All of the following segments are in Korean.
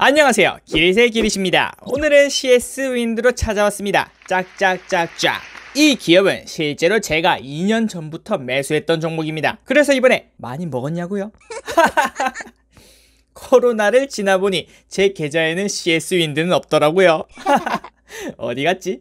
안녕하세요 기릿의 기릿입니다 오늘은 CS 윈드로 찾아왔습니다 짝짝짝짝 이 기업은 실제로 제가 2년 전부터 매수했던 종목입니다 그래서 이번에 많이 먹었냐고요? 코로나를 지나보니 제 계좌에는 CS 윈드는 없더라고요 어디 갔지?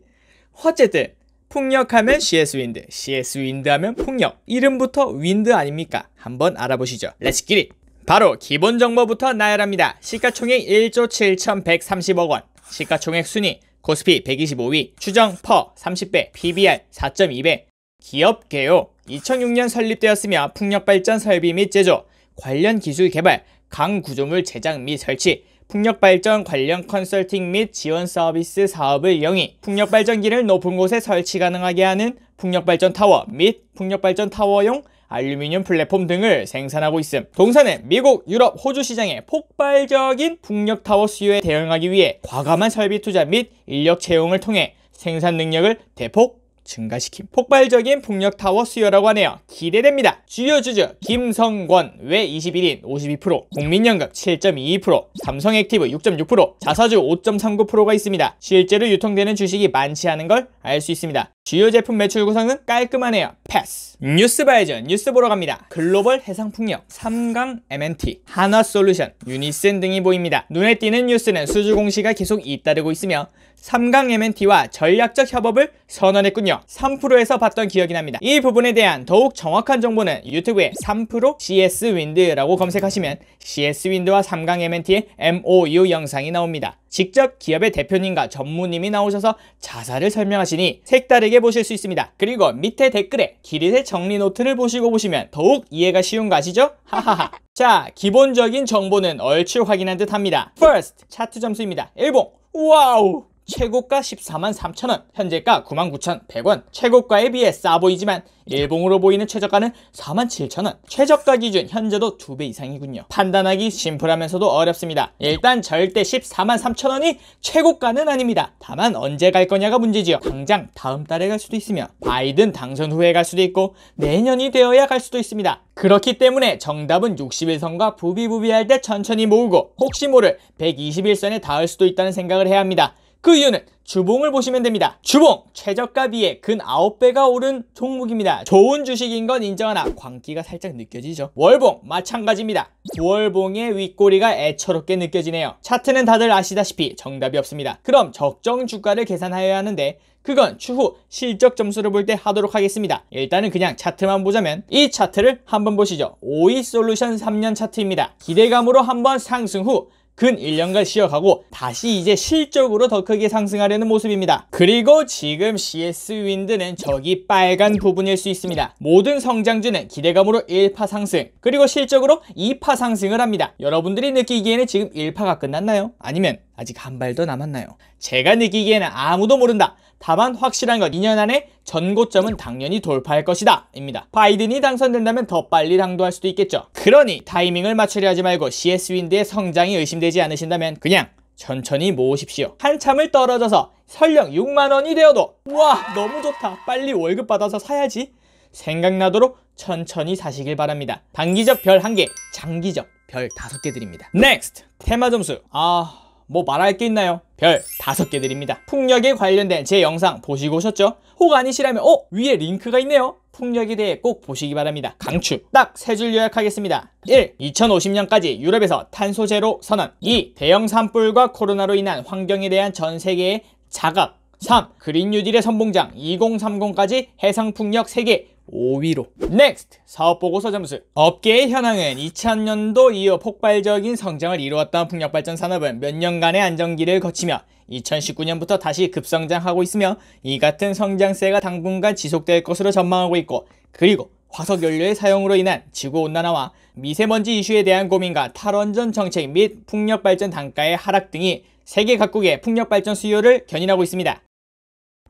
어쨌든 폭력하면 CS 윈드, CS 윈드 하면 폭력 이름부터 윈드 아닙니까? 한번 알아보시죠 렛츠 기릿 바로 기본 정보부터 나열합니다. 시가총액 1조 7,130억 원, 시가총액 순위, 코스피 125위, 추정 퍼 30배, PBR 4.2배, 기업 개요 2006년 설립되었으며 풍력발전 설비 및 제조, 관련 기술 개발, 강 구조물 제작 및 설치, 풍력발전 관련 컨설팅 및 지원 서비스 사업을 영위, 풍력발전기를 높은 곳에 설치 가능하게 하는 풍력발전 타워 및 풍력발전 타워용 알루미늄 플랫폼 등을 생산하고 있음. 동산은 미국, 유럽, 호주 시장의 폭발적인 풍력 타워 수요에 대응하기 위해 과감한 설비 투자 및 인력 채용을 통해 생산 능력을 대폭 증가시킨 폭발적인 폭력 타워 수요라고 하네요. 기대됩니다. 주요 주주 김성권 외 21인 52%, 국민연금 7.22%, 삼성액티브 6.6%, 자사주 5.39%가 있습니다. 실제로 유통되는 주식이 많지 않은 걸 알 수 있습니다. 주요 제품 매출 구성은 깔끔하네요. 패스. 뉴스 바이전 뉴스 보러 갑니다. 글로벌 해상풍력, 삼강 MNT, 한화솔루션, 유니슨 등이 보입니다. 눈에 띄는 뉴스는 수주 공시가 계속 잇따르고 있으며 삼강 MNT와 전략적 협업을 선언했군요. 3프로에서 봤던 기억이 납니다. 이 부분에 대한 더욱 정확한 정보는 유튜브에 3프로 CS 윈드라고 검색하시면 CS 윈드와 삼강 MNT의 MOU 영상이 나옵니다. 직접 기업의 대표님과 전무님이 나오셔서 자사를 설명하시니 색다르게 보실 수 있습니다. 그리고 밑에 댓글에 기릿의 정리 노트를 보시고 보시면 더욱 이해가 쉬운 거 아시죠? 하하하. 자, 기본적인 정보는 얼추 확인한 듯 합니다. First, 차트 점수입니다. 일봉, 와우! 최고가 14만 3천원, 현재가 9만 9,100원. 최고가에 비해 싸 보이지만 일봉으로 보이는 최저가는 4만 7천원. 최저가 기준 현재도 2배 이상이군요. 판단하기 심플하면서도 어렵습니다. 일단 절대 14만 3천원이 최고가는 아닙니다. 다만 언제 갈 거냐가 문제지요. 당장 다음 달에 갈 수도 있으며 바이든 당선 후에 갈 수도 있고 내년이 되어야 갈 수도 있습니다. 그렇기 때문에 정답은 61선과 부비부비할 때 천천히 모으고 혹시 모를 121선에 닿을 수도 있다는 생각을 해야 합니다. 그 이유는 주봉을 보시면 됩니다. 주봉, 최저가 비해 근 9배가 오른 종목입니다. 좋은 주식인 건 인정하나 광기가 살짝 느껴지죠. 월봉, 마찬가지입니다. 9월봉의 윗꼬리가 애처롭게 느껴지네요. 차트는 다들 아시다시피 정답이 없습니다. 그럼 적정 주가를 계산하여야 하는데 그건 추후 실적 점수를 볼 때 하도록 하겠습니다. 일단은 그냥 차트만 보자면 이 차트를 한번 보시죠. 오이 솔루션 3년 차트입니다. 기대감으로 한번 상승 후근 1년간 쉬어가고 다시 이제 실적으로 더 크게 상승하려는 모습입니다. 그리고 지금 CS 윈드는 저기 빨간 부분일 수 있습니다. 모든 성장주는 기대감으로 1파 상승 그리고 실적으로 2파 상승을 합니다. 여러분들이 느끼기에는 지금 1파가 끝났나요? 아니면 아직 한 발도 남았나요? 제가 느끼기에는 아무도 모른다. 다만 확실한 건 2년 안에 전고점은 당연히 돌파할 것이다 입니다. 바이든이 당선된다면 더 빨리 당도할 수도 있겠죠. 그러니 타이밍을 맞추려 하지 말고 CS 윈드의 성장이 의심되지 않으신다면 그냥 천천히 모으십시오. 한참을 떨어져서 설령 6만원이 되어도 와 너무 좋다 빨리 월급 받아서 사야지 생각나도록 천천히 사시길 바랍니다. 단기적 별 1개, 장기적 별 5개 드립니다. 넥스트 네. 테마 점수 아... 뭐 말할 게 있나요? 별 5개 드립니다. 풍력에 관련된 제 영상 보시고 오셨죠? 혹 아니시라면 어? 위에 링크가 있네요. 풍력에 대해 꼭 보시기 바랍니다. 강추! 딱 세 줄 요약하겠습니다. 1. 2050년까지 유럽에서 탄소 제로 선언 2. 대형 산불과 코로나로 인한 환경에 대한 전 세계의 자각 3. 그린 뉴딜의 선봉장 2030까지 해상풍력 세계 5위로 넥스트 사업보고서 점수 업계의 현황은 2000년도 이후 폭발적인 성장을 이루었던 풍력발전 산업은 몇 년간의 안정기를 거치며 2019년부터 다시 급성장하고 있으며 이 같은 성장세가 당분간 지속될 것으로 전망하고 있고 그리고 화석연료의 사용으로 인한 지구온난화와 미세먼지 이슈에 대한 고민과 탈원전 정책 및 풍력발전 단가의 하락 등이 세계 각국의 풍력발전 수요를 견인하고 있습니다.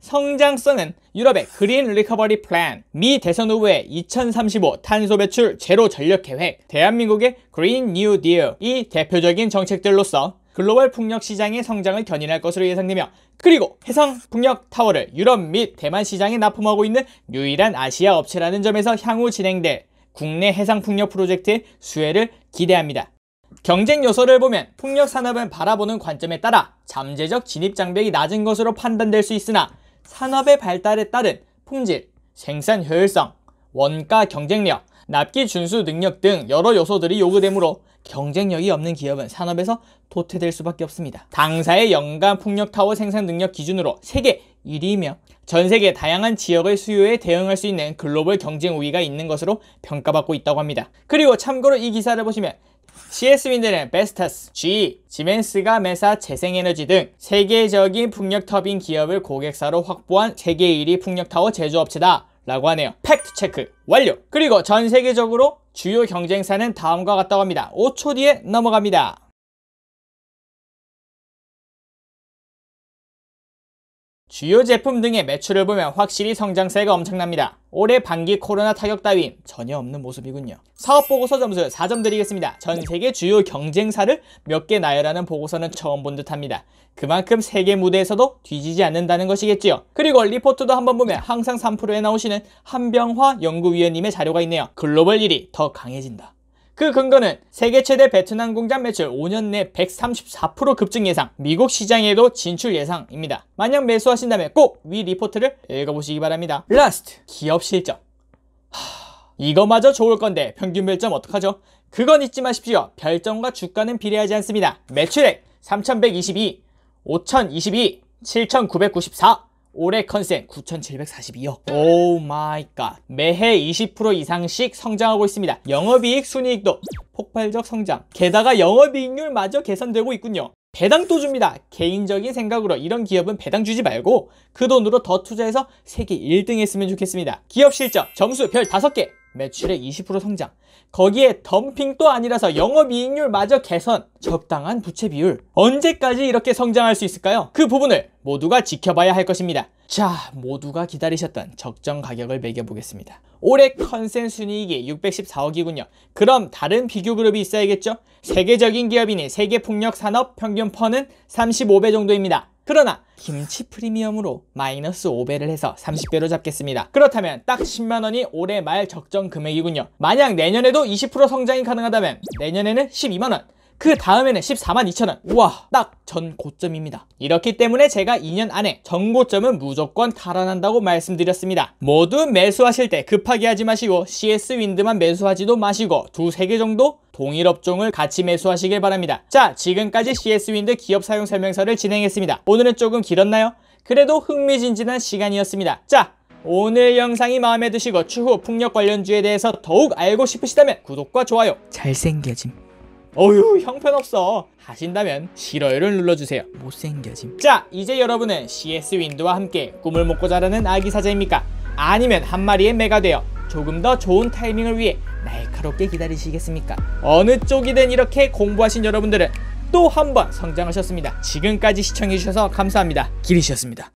성장성은 유럽의 그린 리커버리 플랜, 미 대선 후보의 2035 탄소 배출 제로 전력 계획, 대한민국의 그린 뉴 디어 이 대표적인 정책들로서 글로벌 풍력 시장의 성장을 견인할 것으로 예상되며 그리고 해상 풍력 타워를 유럽 및 대만 시장에 납품하고 있는 유일한 아시아 업체라는 점에서 향후 진행될 국내 해상 풍력 프로젝트의 수혜를 기대합니다. 경쟁 요소를 보면 풍력 산업은 바라보는 관점에 따라 잠재적 진입 장벽이 낮은 것으로 판단될 수 있으나 산업의 발달에 따른 품질, 생산 효율성, 원가 경쟁력, 납기 준수 능력 등 여러 요소들이 요구되므로 경쟁력이 없는 기업은 산업에서 도태될 수밖에 없습니다. 당사의 연간 풍력 타워 생산 능력 기준으로 세계 1위이며 전 세계 다양한 지역의 수요에 대응할 수 있는 글로벌 경쟁 우위가 있는 것으로 평가받고 있다고 합니다. 그리고 참고로 이 기사를 보시면 CS 윈드는 베스타스, G, 지멘스가 매사 재생에너지 등 세계적인 풍력 터빈 기업을 고객사로 확보한 세계 1위 풍력 타워 제조업체다. 라고 하네요. 팩트 체크 완료. 그리고 전 세계적으로 주요 경쟁사는 다음과 같다고 합니다. 5초 뒤에 넘어갑니다. 주요 제품 등의 매출을 보면 확실히 성장세가 엄청납니다. 올해 반기 코로나 타격 따윈 전혀 없는 모습이군요. 사업보고서 점수 4점 드리겠습니다. 전 세계 주요 경쟁사를 몇 개 나열하는 보고서는 처음 본 듯합니다. 그만큼 세계 무대에서도 뒤지지 않는다는 것이겠지요. 그리고 리포트도 한번 보면 항상 3%에 나오시는 한병화 연구위원님의 자료가 있네요. 글로벌 1위 더 강해진다. 그 근거는 세계 최대 베트남 공장 매출 5년 내 134% 급증 예상, 미국 시장에도 진출 예상입니다. 만약 매수하신다면 꼭 위 리포트를 읽어보시기 바랍니다. 라스트, 기업 실적. 하... 이거마저 좋을 건데 평균 별점 어떡하죠? 그건 잊지 마십시오. 별점과 주가는 비례하지 않습니다. 매출액 3,122, 5,022, 7,994, 올해 컨셉 9,742억. 오 마이 갓. 매해 20% 이상씩 성장하고 있습니다. 영업이익 순이익도 폭발적 성장. 게다가 영업이익률마저 개선되고 있군요. 배당도 줍니다. 개인적인 생각으로 이런 기업은 배당 주지 말고 그 돈으로 더 투자해서 세계 1등 했으면 좋겠습니다. 기업 실적, 점수 별 5개, 매출의20% 성장. 거기에 덤핑도 아니라서 영업이익률마저 개선, 적당한 부채 비율. 언제까지 이렇게 성장할 수 있을까요? 그 부분을 모두가 지켜봐야 할 것입니다. 자, 모두가 기다리셨던 적정 가격을 매겨보겠습니다. 올해 컨센순이익이 614억이군요. 그럼 다른 비교 그룹이 있어야겠죠? 세계적인 기업인의 세계폭력 산업 평균 퍼는 35배 정도입니다. 그러나 김치 프리미엄으로 마이너스 5배를 해서 30배로 잡겠습니다. 그렇다면 딱 10만원이 올해 말 적정 금액이군요. 만약 내년에도 20% 성장이 가능하다면 내년에는 12만원, 그 다음에는 14만 2천원 우와 딱 전 고점입니다 이렇기 때문에 제가 2년 안에 전고점은 무조건 달아난다고 말씀드렸습니다 모두 매수하실 때 급하게 하지 마시고 CS 윈드만 매수하지도 마시고 두 세 개 정도 동일 업종을 같이 매수하시길 바랍니다. 자, 지금까지 CS윈드 기업 사용 설명서를 진행했습니다. 오늘은 조금 길었나요? 그래도 흥미진진한 시간이었습니다. 자, 오늘 영상이 마음에 드시고 추후 풍력 관련주에 대해서 더욱 알고 싶으시다면 구독과 좋아요, 잘생겨짐, 어휴 형편없어 하신다면 싫어요를 눌러주세요 못생겨짐 자 이제 여러분은 CS 윈드와 함께 꿈을 먹고 자라는 아기 사자입니까? 아니면 한 마리의 매가 되어 조금 더 좋은 타이밍을 위해 날카롭게 기다리시겠습니까? 어느 쪽이든 이렇게 공부하신 여러분들은 또 한 번 성장하셨습니다 지금까지 시청해주셔서 감사합니다 기리셨습니다